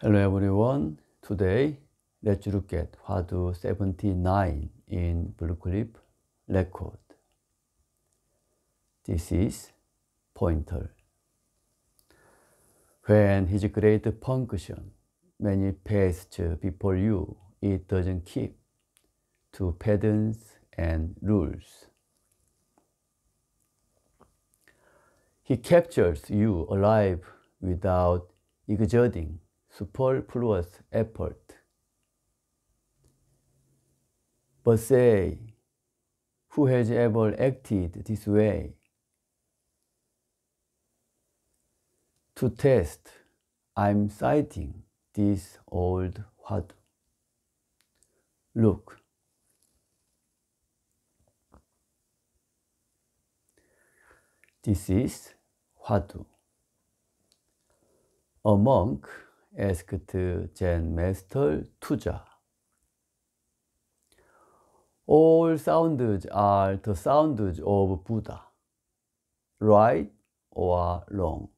Hello everyone. Today, let's look at Hadu 79 in Blueclip record. This is pointer. When his great function manifests before you, it doesn't keep to patterns and rules. He captures you alive without exerting superfluous effort. But say, who has ever acted this way? To test, I'm citing this old Hadu. Look, this is Hadu, a monk 에스크트 젠 메스털 투자 All sounds are the sounds of Buddha, right or wrong.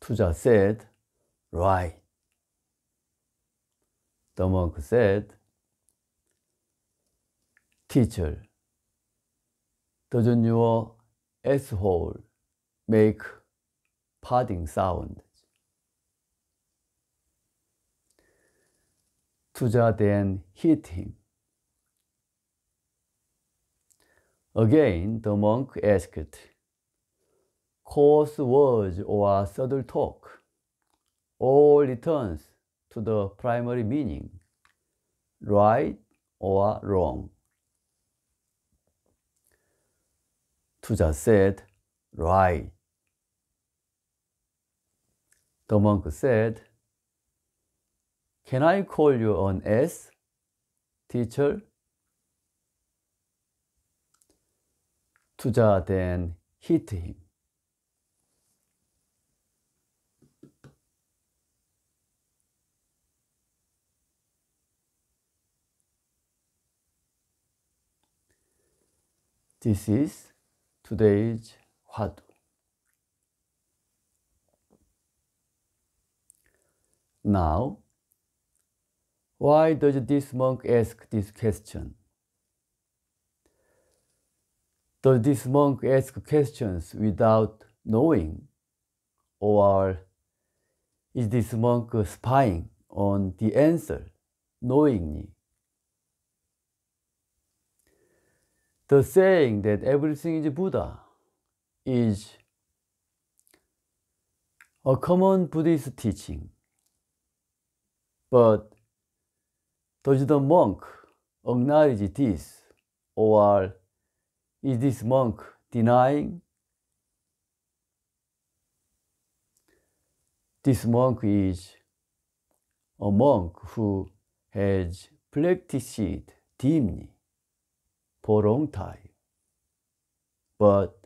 투자 said, right. The monk said, teacher, doesn't your asshole make 파딩 사운드. 투자된 히팅. Again, the monk asked, coarse words or subtle talk, all returns to the primary meaning, right or wrong. Tuja said, right. The monk said, Can I call you on S, teacher? Tuja then hit him. This is today's Hadu. Now, why does this monk ask this question? Does this monk ask questions without knowing? Or is this monk spying on the answer knowingly? The saying that everything is Buddha is a common Buddhist teaching. But does the monk acknowledge this, or is this monk denying? This monk is a monk who has practiced dimly for a long time. But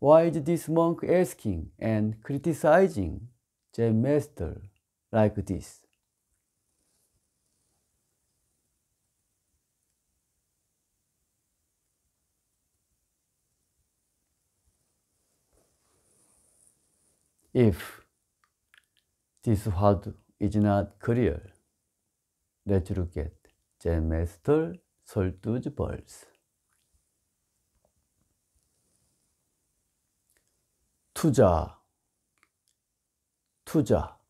why is this monk asking and criticizing Zen Master? like this. If this word is not clear, let's look at the master Soltu's verse. 투자, 투자.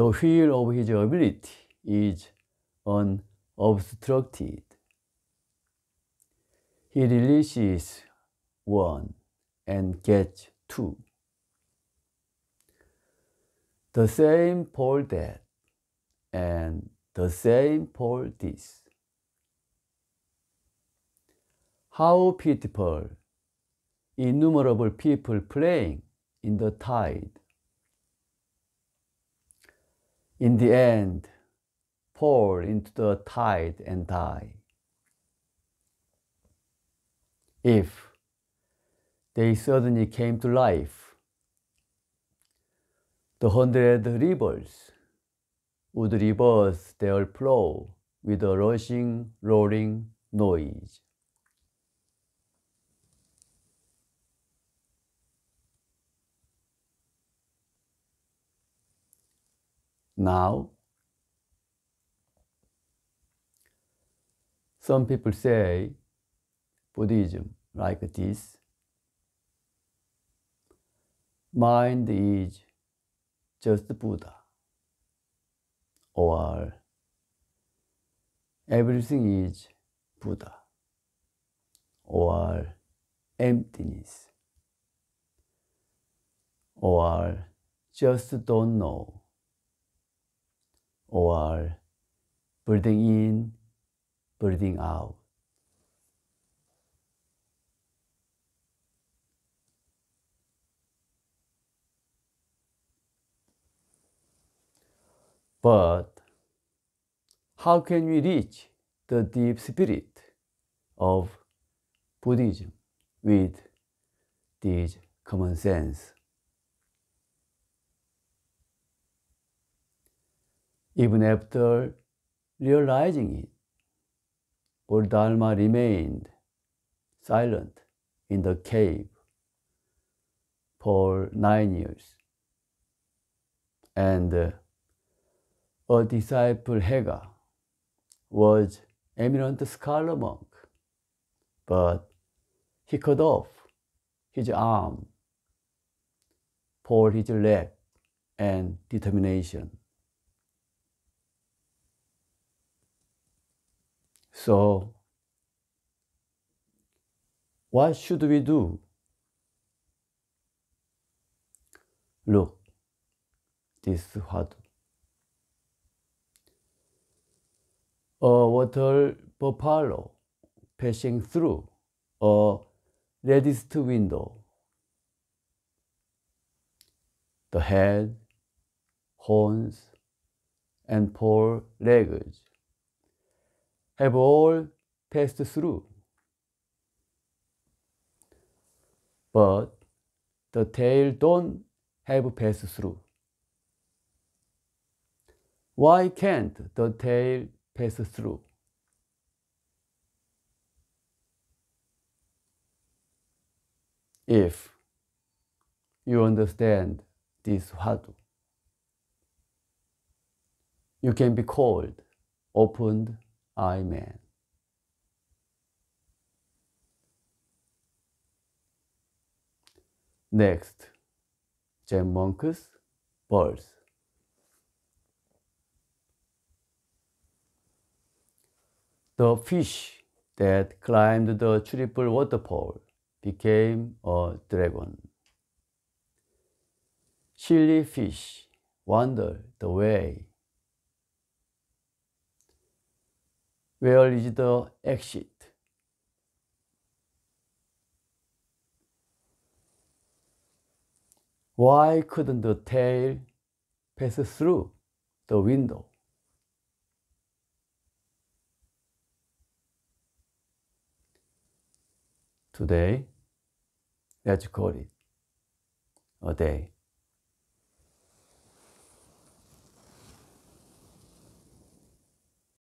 The wheel of his ability is unobstructed. He releases one and gets two. The same for that and the same for this. How pitiful! Innumerable people playing in the tide in the end, fall into the tide and die. If they suddenly came to life, the hundred rivers would reverse their flow with a rushing, roaring noise. now. Some people say Buddhism like this. Mind is just Buddha or everything is Buddha or emptiness or just don't know. or breathing in, breathing out. But how can we reach the deep spirit of Buddhism with this common sense even after realizing it. Bodhidharma remained silent in the cave for nine years. And uh, a disciple, Hega, was eminent scholar monk, but he cut off his arm for his lack and determination. So, what should we do? Look, this hard. A water buffalo passing through a lattice window. The head, horns, and four legs have all passed through. But the tail don't have passed through. Why can't the tail pass through? If you understand this Hadu, you can be called, opened, Amen. Next, Jem Monk's Birds. The fish that climbed the triple waterfall became a dragon. Silly fish wandered the way Where is the exit? Why couldn't the tail pass through the window? Today, let's call it a day.